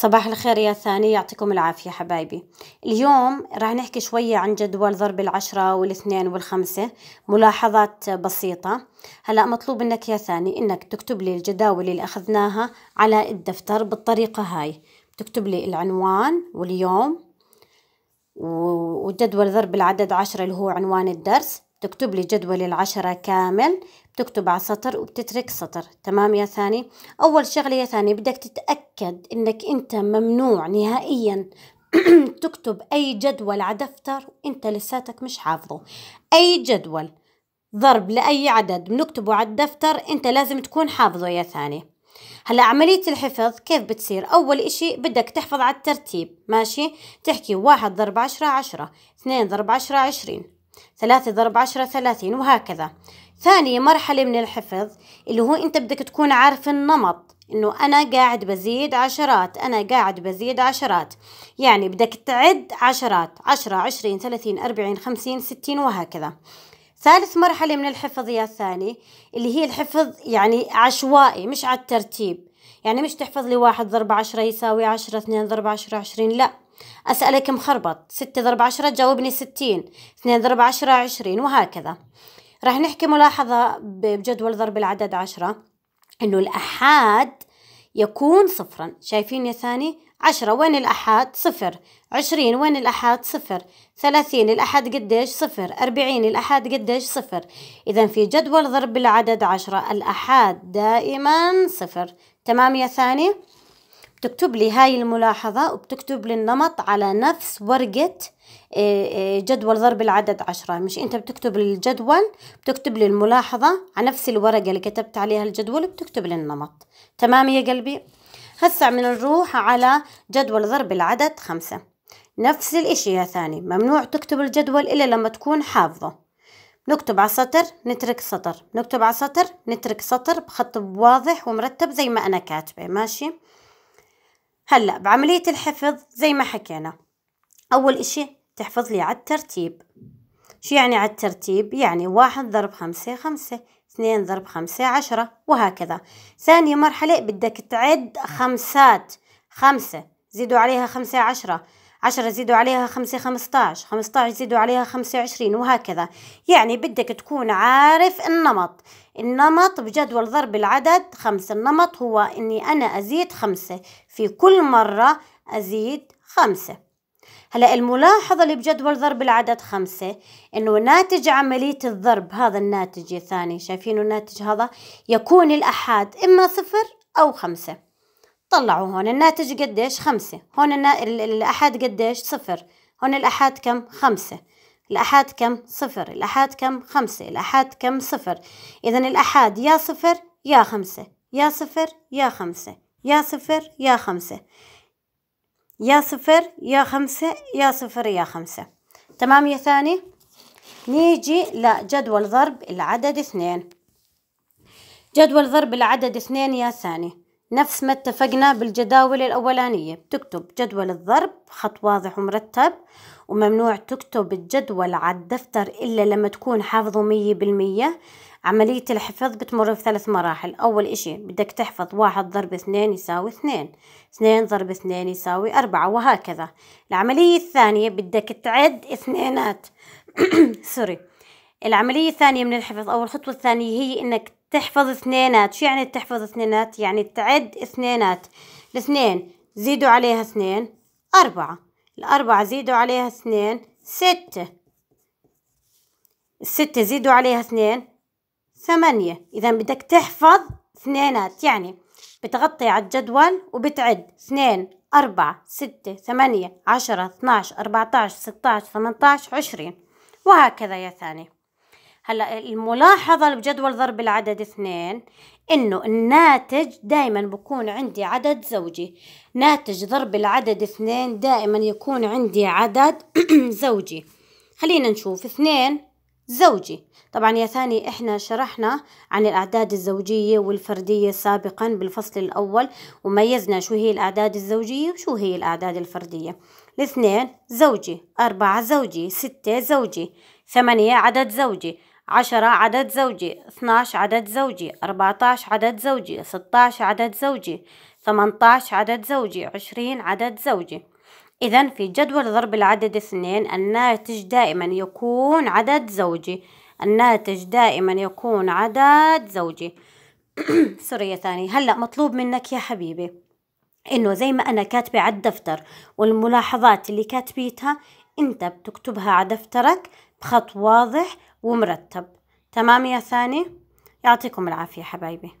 صباح الخير يا ثاني يعطيكم العافية حبايبي اليوم راح نحكي شوية عن جدول ضرب العشرة والاثنين والخمسة ملاحظات بسيطة هلأ مطلوب منك يا ثاني انك تكتب لي الجداول اللي اخذناها على الدفتر بالطريقة هاي تكتب لي العنوان واليوم وجدول ضرب العدد عشرة اللي هو عنوان الدرس بتكتب لي جدول العشرة كامل بتكتب على سطر وبتترك سطر تمام يا ثاني أول شغلة يا ثاني بدك تتأكد إنك أنت ممنوع نهائيا تكتب أي جدول على دفتر أنت لساتك مش حافظه أي جدول ضرب لأي عدد بنكتبه على الدفتر أنت لازم تكون حافظه يا ثاني هلا عملية الحفظ كيف بتصير؟ أول إشي بدك تحفظ على الترتيب ماشي؟ تحكي واحد ضرب عشرة عشرة اثنين ضرب عشرة عشرين ثلاثة ضرب عشرة ثلاثين وهكذا ثاني مرحلة من الحفظ اللي هو أنت بدك تكون عارف النمط إنه أنا قاعد بزيد عشرات أنا قاعد بزيد عشرات يعني بدك تعد عشرات عشرة عشرين ثلاثين أربعين خمسين ستين وهكذا ثالث مرحلة من الحفظ يا الثاني اللي هي الحفظ يعني عشوائي مش على الترتيب يعني مش تحفظ لي واحد ضرب عشرة يساوي عشرة اثنين ضرب عشرة عشرين لأ أسألك مخربط ستة ضرب عشرة تجاوبني ستين اثنين ضرب عشرة عشرين وهكذا راح نحكي ملاحظة بجدول ضرب العدد عشرة إنه الأحاد يكون صفرا شايفين يا ثاني عشرة وين الأحاد صفر عشرين وين الأحاد صفر ثلاثين الأحاد قديش صفر أربعين الأحاد قديش صفر إذا في جدول ضرب العدد عشرة الأحاد دائما صفر تمام يا ثاني بتكتب لي هاي الملاحظة وبتكتب لي النمط على نفس ورقة آه، آه، جدول ضرب العدد عشرة مش انت بتكتب الجدول بتكتب لي الملاحظة على نفس الورقة اللي كتبت عليها الجدول بتكتب لي النمط تمام يا قلبي هسا من نروح على جدول ضرب العدد خمسة نفس الاشي يا ثاني ممنوع تكتب الجدول الا لما تكون حافظه نكتب على سطر نترك سطر نكتب على سطر نترك سطر بخط واضح ومرتب زي ما أنا كاتبة ماشي هلأ بعملية الحفظ زي ما حكينا أول إشي تحفظ لي على الترتيب شو يعني على الترتيب؟ يعني واحد ضرب خمسة خمسة اثنين ضرب خمسة عشرة وهكذا ثاني مرحلة بدك تعد خمسات خمسة زيدوا عليها خمسة عشرة عشرة زيدوا عليها خمسة خمسة عشر زيدوا عليها خمسة عشرين وهكذا يعني بدك تكون عارف النمط النمط بجدول ضرب العدد خمسة النمط هو اني انا ازيد خمسة في كل مرة ازيد خمسة هلا الملاحظة اللي بجدول ضرب العدد خمسة إنه ناتج عملية الضرب هذا الناتج الثاني شايفينه الناتج هذا يكون الأحاد إما صفر أو خمسة طلعوا هون الناتج قديش خمسة هون النا... الأحاد قديش صفر هون الأحاد كم خمسة الأحاد كم صفر الأحاد كم خمسة الأحاد كم صفر إذا الأحاد يا صفر يا خمسة يا صفر يا خمسة يا صفر يا خمسة يا صفر يا خمسة يا صفر يا خمسة تمام يا ثاني نيجي لجدول ضرب العدد اثنين جدول ضرب العدد اثنين يا ثاني نفس ما اتفقنا بالجداول الأولانية بتكتب جدول الضرب خط واضح ومرتب وممنوع تكتب الجدول على الدفتر إلا لما تكون حافظه مية بالمية عملية الحفظ بتمر بثلاث مراحل أول إشي بدك تحفظ واحد ضرب اثنين يساوي اثنين اثنين ضرب اثنين يساوي أربعة وهكذا العملية الثانية بدك تعد اثنينات سوري العملية الثانية من الحفظ أو الخطوة الثانية هي إنك تحفظ اثنينات شو يعني تحفظ اثنينات يعني تعد اثنينات الاثنين زيدوا عليها اثنين أربعة الأربعة زيدوا عليها اثنين ستة الستة زيدوا عليها اثنين ثمانية إذا بدك تحفظ اثنينات يعني بتغطي على الجدول وبتعد اثنين أربعة ستة ثمانية عشرة اثناش أربعتاش ستاش ثمنتاش عشرين وهكذا يا ثاني هلا الملاحظة بجدول ضرب العدد اثنين انه الناتج دائما بكون عندي عدد زوجي ناتج ضرب العدد اثنين دائما يكون عندي عدد زوجي خلينا نشوف اثنين زوجي طبعا يا ثاني احنا شرحنا عن الاعداد الزوجية والفردية سابقا بالفصل الاول وميزنا شو هي الاعداد الزوجية وشو هي الاعداد الفردية الاثنين زوجي اربعة زوجي ستة زوجي ثمانية عدد زوجي عشرة عدد زوجي اثناش عدد زوجي أربعتاش عدد زوجي ستاش عدد زوجي ثمنتاش عدد زوجي عشرين عدد زوجي إذا في جدول ضرب العدد اثنين الناتج دائما يكون عدد زوجي الناتج دائما يكون عدد زوجي سوري يا ثاني هلأ مطلوب منك يا حبيبي إنه زي ما أنا كاتبة على الدفتر والملاحظات اللي كاتبيتها أنت بتكتبها على دفترك بخط واضح ومرتب تمام يا ثاني يعطيكم العافية حبايبي